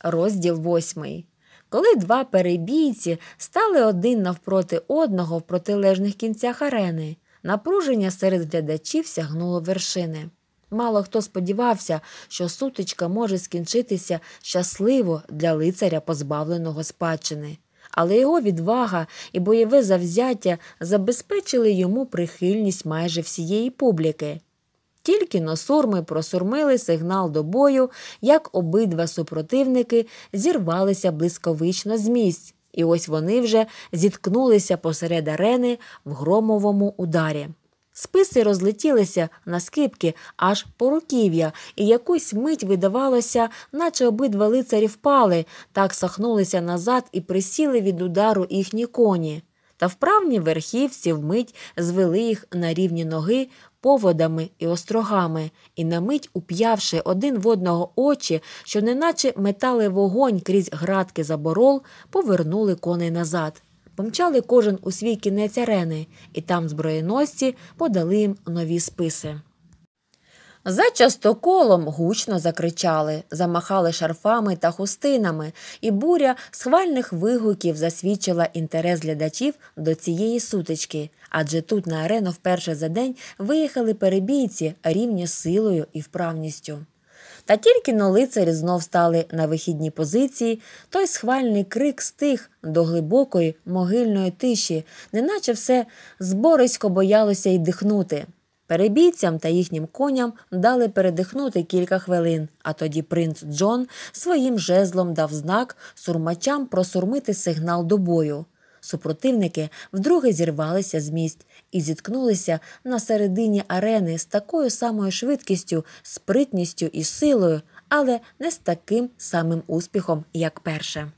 Розділ восьмий. Коли два перебійці стали один навпроти одного в протилежних кінцях арени, напруження серед глядачів сягнуло вершини. Мало хто сподівався, що сутичка може скінчитися щасливо для лицаря, позбавленого спадщини, але його відвага і бойове завзяття забезпечили йому прихильність майже всієї публіки. Тільки носурми просурмили сигнал до бою, як обидва супротивники зірвалися блискавично з місць, і ось вони вже зіткнулися посеред арени в громовому ударі. Списи розлетілися на скипки аж по руків'я, і якусь мить видавалося, наче обидва лицарі впали, так сахнулися назад і присіли від удару їхні коні. Та вправні верхівці вмить звели їх на рівні ноги, поводами і острогами, і на мить уп'явши один в одного очі, що неначе метали вогонь крізь градки заборол, повернули коней назад. Помчали кожен у свій кінець арени, і там зброєносці подали їм нові списи. За частоколом гучно закричали, замахали шарфами та хустинами, і буря схвальних вигуків засвідчила інтерес глядачів до цієї сутички, адже тут на арену вперше за день виїхали перебійці рівні силою і вправністю. Та тільки но лицарі знов стали на вихідні позиції, той схвальний крик стих до глибокої могильної тиші, неначе все зборисько боялося й дихнути. Перебійцям та їхнім коням дали передихнути кілька хвилин, а тоді принц Джон своїм жезлом дав знак сурмачам просурмити сигнал до бою. Супротивники вдруге зірвалися з місць і зіткнулися на середині арени з такою самою швидкістю, спритністю і силою, але не з таким самим успіхом, як перше.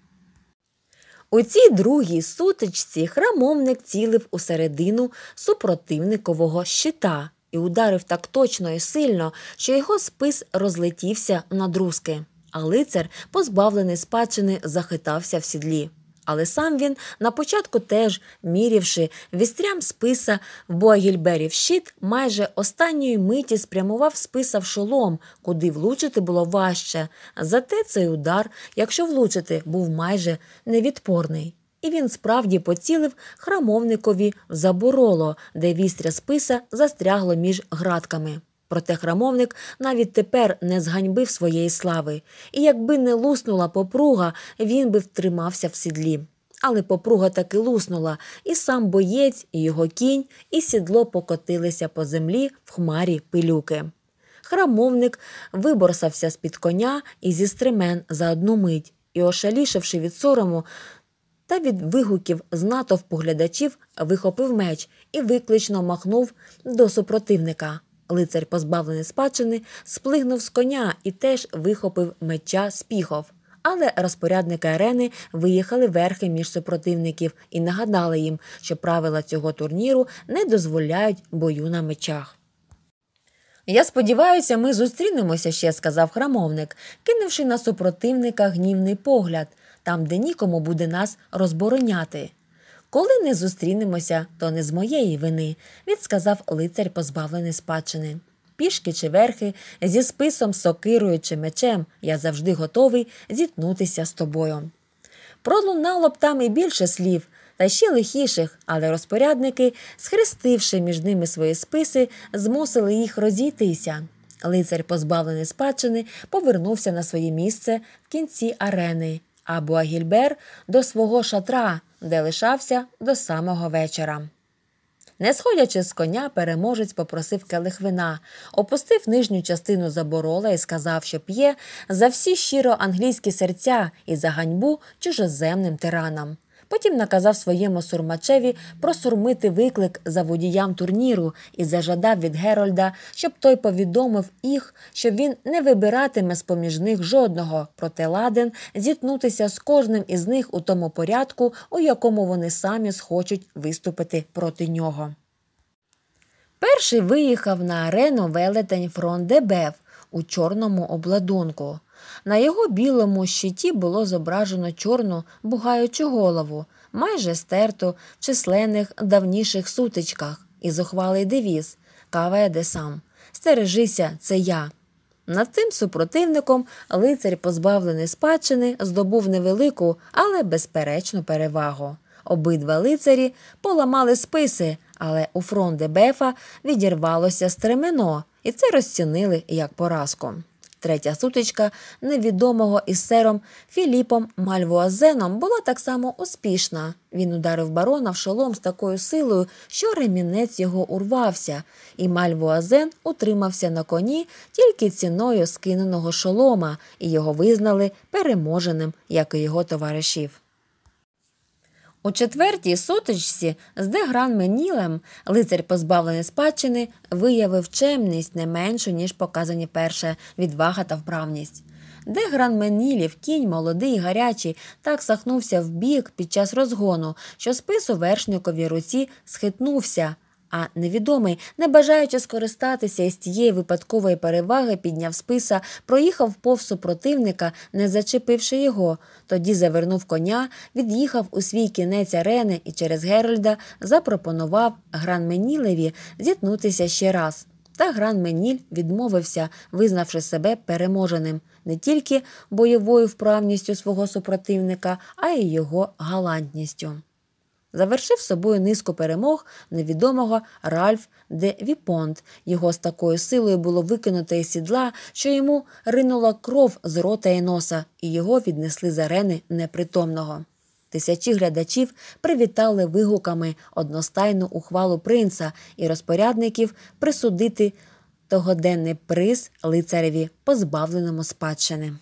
У цій другій сутичці храмовник цілив у середину супротивникового щита і ударив так точно і сильно, що його спис розлетівся на друзки, а лицар, позбавлений спадщини, захитався в сідлі. Але сам він на початку теж, мірявши вістрям списа в Буагільберів щит, майже останньої миті спрямував списа в шолом, куди влучити було важче. Зате цей удар, якщо влучити, був майже невідпорний. І він справді поцілив храмовникові в забороло, де вістря списа застрягло між градками. Проте храмовник навіть тепер не зганьбив своєї слави, і якби не луснула попруга, він би втримався в сідлі. Але попруга таки луснула, і сам боєць, і його кінь, і сідло покотилися по землі в хмарі пилюки. Храмовник виборсався з під коня і зі стремен за одну мить і, ошалішавши від сорому, та від вигуків з натовп поглядачів вихопив меч і виклично махнув до супротивника. Лицар, позбавлений спадщини, сплигнув з коня і теж вихопив меча з піхов. Але розпорядники арени виїхали верхи між супротивників і нагадали їм, що правила цього турніру не дозволяють бою на мечах. Я сподіваюся, ми зустрінемося ще, сказав храмовник, кинувши на супротивника гнівний погляд там, де нікому буде нас розбороняти. Коли не зустрінемося, то не з моєї вини, відсказав лицар, позбавлений спадщини. Пішки чи верхи, зі списом, сокирою чи мечем, я завжди готовий зіткнутися з тобою. Пролунало б там і більше слів, та ще лихіших, але розпорядники, схрестивши між ними свої списи, змусили їх розійтися. Лицар, позбавлений спадщини, повернувся на своє місце в кінці арени або Агільбер до свого шатра, де лишався до самого вечора. Не сходячи з коня, переможець попросив келих вина, опустив нижню частину заборола і сказав, що п'є за всі щиро англійські серця і за ганьбу чужоземним тиранам. Потім наказав своєму сурмачеві просурмити виклик за водіям турніру і зажадав від Герольда, щоб той повідомив їх, що він не вибиратиме з поміж них жодного, проте ладен зіткнутися з кожним із них у тому порядку, у якому вони самі схочуть виступити проти нього. Перший виїхав на арену велетень Фрон Дебев у чорному обладунку. На його білому щиті було зображено чорну бугаючу голову, майже стерту в численних давніших сутичках і зухвалий девіз Каведе сам. Стережися, це я. Над цим супротивником лицар, позбавлений спадщини, здобув невелику, але безперечну перевагу. Обидва лицарі поламали списи, але у фронт бефа відірвалося стремено, і це розцінили як поразку. Третя сутичка невідомого із сером Філіпом Мальвуазеном була так само успішна. Він ударив барона в шолом з такою силою, що ремінець його урвався, і Мальвуазен утримався на коні тільки ціною скиненого шолома, і його визнали переможеним, як і його товаришів. У четвертій сутичці з дегран Менілем лицар позбавлений спадщини виявив чемність не меншу, ніж показані перше відвага та вправність. Дегран Менілів кінь молодий, гарячий, так сахнувся в бік під час розгону, що спис у вершниковій руці схитнувся. А невідомий, не бажаючи скористатися із тієї випадкової переваги, підняв списа, проїхав повз супротивника, не зачепивши його. Тоді завернув коня, від'їхав у свій кінець арени і через Геральда запропонував Гранменілеві зіткнутися ще раз. Та Гран Меніль відмовився, визнавши себе переможеним не тільки бойовою вправністю свого супротивника, а й його галантністю завершив собою низку перемог невідомого Ральф де Віпонт. Його з такою силою було викинуто із сідла, що йому ринула кров з рота і носа, і його віднесли з арени непритомного. Тисячі глядачів привітали вигуками одностайну ухвалу принца і розпорядників присудити. Тогоденний приз лицареві позбавленому спадщини.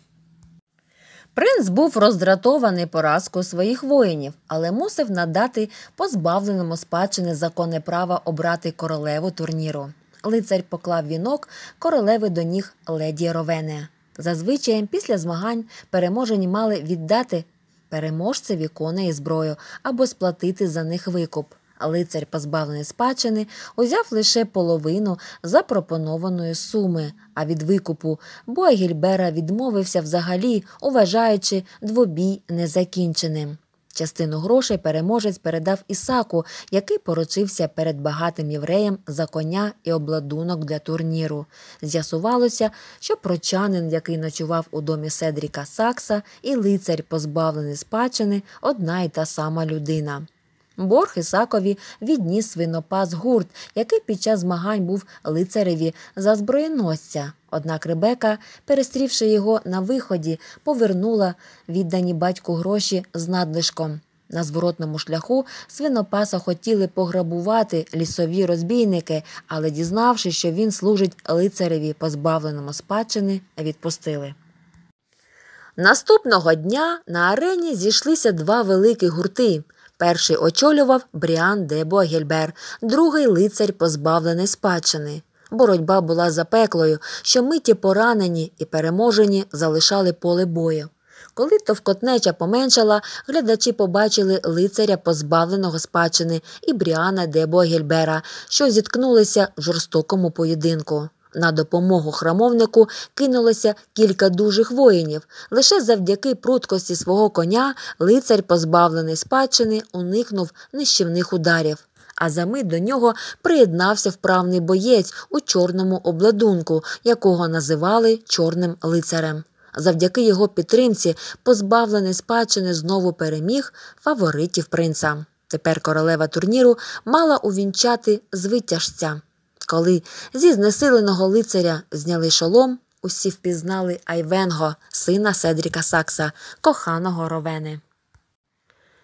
Принц був роздратований поразкою своїх воїнів, але мусив надати позбавленому спадщини законне право обрати королеву турніру. Лицар поклав вінок королеви до ніг леді Ровене. Зазвичай, після змагань переможені мали віддати переможцеві коней і зброю або сплатити за них викуп а лицар, позбавлений спадщини, узяв лише половину запропонованої суми, а від викупу, бо відмовився взагалі, уважаючи двобій незакінченим. Частину грошей переможець передав Ісаку, який поручився перед багатим євреєм за коня і обладунок для турніру. З'ясувалося, що прочанин, який ночував у домі Седріка Сакса, і лицар позбавлений спадщини, одна й та сама людина. Борг Ісакові відніс свинопас гурт, який під час змагань був лицареві за зброєносця. Однак Ребека, перестрівши його на виході, повернула віддані батьку гроші з надлишком. На зворотному шляху свинопаса хотіли пограбувати лісові розбійники, але, дізнавшись, що він служить лицареві, позбавленому спадщини, відпустили. Наступного дня на арені зійшлися два великі гурти. Перший очолював Бріан де Богельбер, другий лицар позбавлений спадщини. Боротьба була запеклою, що миті поранені і переможені залишали поле бою. Коли товкотнеча поменшала, глядачі побачили лицаря позбавленого спадщини і Бріана де Богельбера, що зіткнулися в жорстокому поєдинку. На допомогу храмовнику кинулося кілька дужих воїнів. Лише завдяки пруткості свого коня лицар, позбавлений спадщини, уникнув нищівних ударів. А за мить до нього приєднався вправний боєць у чорному обладунку, якого називали чорним лицарем. Завдяки його підтримці, позбавлений спадщини знову переміг фаворитів принца. Тепер королева турніру мала увінчати звитяжця коли зі знесиленого лицаря зняли шолом, усі впізнали Айвенго, сина Седріка Сакса, коханого ровени.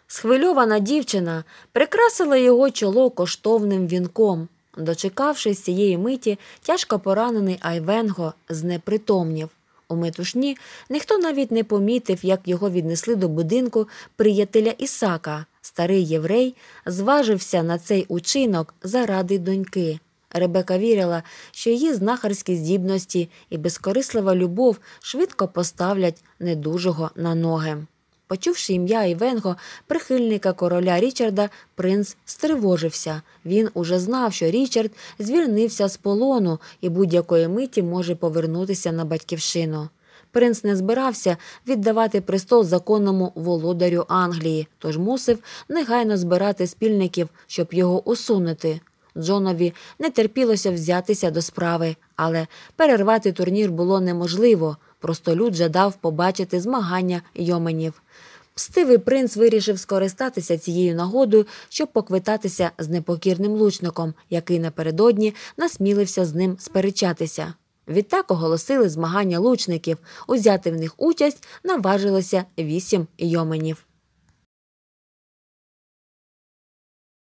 Схвильована дівчина прикрасила його чоло коштовним вінком. Дочекавшись цієї миті, тяжко поранений Айвенго знепритомнів. У метушні ніхто навіть не помітив, як його віднесли до будинку приятеля Ісака. Старий єврей зважився на цей учинок заради доньки. Ребека вірила, що її знахарські здібності і безкорислива любов швидко поставлять недужого на ноги. Почувши ім'я Івенго, прихильника короля Річарда, принц стривожився. Він уже знав, що Річард звільнився з полону і будь-якої миті може повернутися на батьківщину. Принц не збирався віддавати престол законному володарю Англії, тож мусив негайно збирати спільників, щоб його усунути. Джонові не терпілося взятися до справи, але перервати турнір було неможливо. Просто люд жадав побачити змагання йоменів. Пстивий принц вирішив скористатися цією нагодою, щоб поквитатися з непокірним лучником, який напередодні насмілився з ним сперечатися. Відтак оголосили змагання лучників. Узяти в них участь наважилося вісім йоменів.